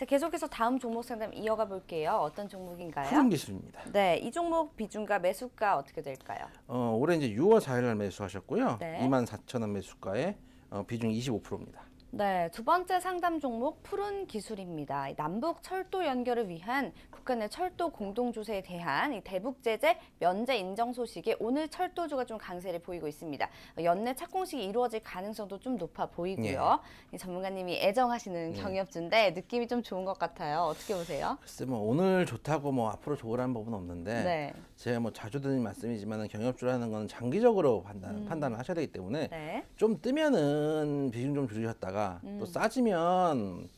자, 계속해서 다음 종목 상담 이어가 볼게요. 어떤 종목인가요? 푸른 기술입니다. 네, 이 종목 비중과 매수가 어떻게 될까요? 어, 올해 이제 6월 4일 날 매수하셨고요. 네. 24,000원 매수가에 어, 비중 25%입니다. 네, 두 번째 상담 종목 푸른 기술입니다. 남북 철도 연결을 위한 북한의 철도 공동조세에 대한 대북 제재 면제 인정 소식에 오늘 철도주가 좀 강세를 보이고 있습니다. 연내 착공식이 이루어질 가능성도 좀 높아 보이고요. 예. 전문가님이 애정하시는 음. 경협주인데 느낌이 좀 좋은 것 같아요. 어떻게 보세요? 글쎄 뭐 오늘 좋다고 뭐 앞으로 좋으라는 법은 없는데 네. 제가 뭐 자주 드는 말씀이지만 경협주라는 건 장기적으로 판단, 음. 판단을 하셔야 되기 때문에 네. 좀 뜨면은 비중 좀 줄이셨다가 올다가 음. 또 싸지면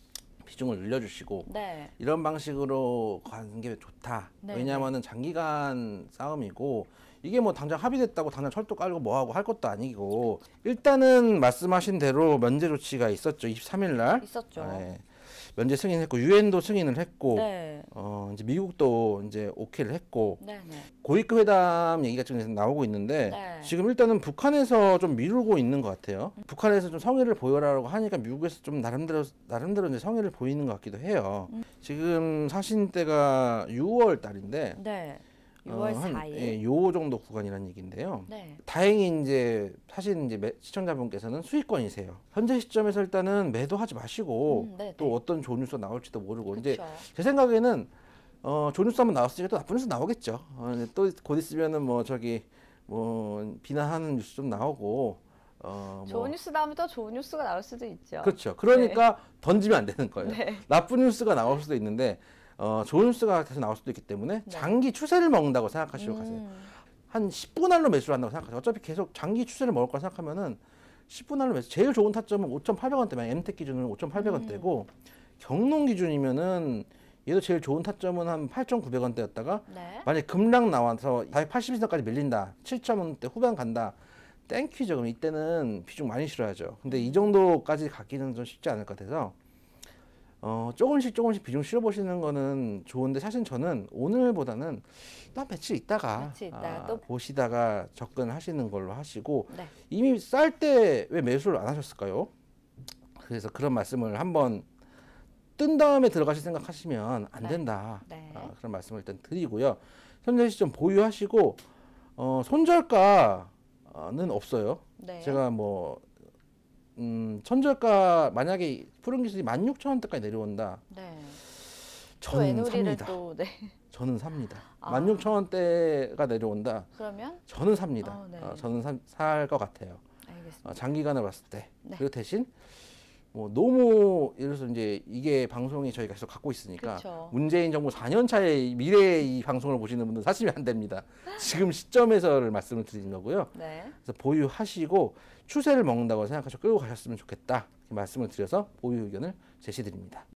비중을 늘려주시고 네. 이런 방식으로 가는 게 좋다. 네, 왜냐하면 네. 장기간 싸움이고 이게 뭐 당장 합의됐다고 당장 철도 깔고 뭐하고 할 것도 아니고 그렇죠. 일단은 말씀하신 대로 면제 조치가 있었죠. 23일 날. 있었죠. 네. 면제 승인했고 유엔도 승인을 했고 네. 어 이제 미국도 이제 오케이를 했고 네, 네. 고위급 회담 얘기가 지금 나오고 있는데 네. 지금 일단은 북한에서 좀 미루고 있는 것 같아요. 음. 북한에서 좀 성의를 보여라라고 하니까 미국에서 좀 나름대로 나름대로 이제 성의를 보이는 것 같기도 해요. 음. 지금 사신 때가 6월 달인데. 네. 6월 어, 4일. 예, 요 정도 구간이라는 얘기인데요. 네. 다행히 이제 사실 이제 매, 시청자분께서는 수익권이세요. 현재 시점에서 일단은 매도하지 마시고 음, 네, 또 네. 어떤 좋은 뉴스가 나올지도 모르고 그쵸. 이제 제 생각에는 어, 좋은 뉴스 한번 나왔으니까 또 나쁜 뉴스 나오겠죠. 어, 또곧 있으면은 뭐 저기 뭐 비난하는 뉴스 좀 나오고 어, 좋은 뭐 뉴스 나오면 또 좋은 뉴스가 나올 수도 있죠. 그렇죠. 그러니까 네. 던지면 안 되는 거예요. 네. 나쁜 뉴스가 나올 수도 있는데 어, 좋은 뉴스가 계속 나올 수도 있기 때문에 네. 장기 추세를 먹는다고 생각하시고 음. 가세요. 한 10분 날로 매수를 한다고 생각하세요. 어차피 계속 장기 추세를 먹을 거 생각하면은 10분 날로 매수. 제일 좋은 타점은 5 8 0 0원대만엔텍 기준으로 5,800원대고 음. 경농 기준이면은 얘도 제일 좋은 타점은 한 8,900원대였다가 네. 만약 급락 나와서 480원까지 밀린다. 7,000원대 후반 간다. 땡큐죠. 그럼 이때는 비중 많이 실어야죠. 근데 이 정도까지 갖기는좀 쉽지 않을 것 같아서 어, 조금씩 조금씩 비중 실어보시는 거는 좋은데 사실 저는 오늘보다는 또 며칠 있다가, 며칠 있다가 아, 또 보시다가 접근하시는 걸로 하시고 네. 이미 쌀 때 왜 매수를 안 하셨을까요? 그래서 그런 말씀을 한번 뜬 다음에 들어가실 생각하시면 안 네. 된다. 네. 네. 아, 그런 말씀을 일단 드리고요. 현재 시점 보유하시고 어, 손절가는 없어요. 네. 제가 뭐 음, 천주가 만약에 푸른 기술이 16,000원대까지 내려온다. 네. 저는 삽니다. 또, 네. 저는 삽니다. 아. 16,000원대가 내려온다. 그러면? 저는 삽니다. 어, 네. 어, 저는 살 것 같아요. 알겠습니다. 어, 장기간을 봤을 때. 네. 그리고 대신 뭐 너무 예를 들어서 이제 이게 방송이 저희가 계속 갖고 있으니까 그쵸. 문재인 정부 4년 차의 미래의 이 방송을 보시는 분들 사시면 안 됩니다. 지금 시점에서를 말씀을 드리는 거고요. 네. 그래서 보유하시고 추세를 먹는다고 생각하셔서 끌고 가셨으면 좋겠다. 이렇게 말씀을 드려서 보유 의견을 제시드립니다.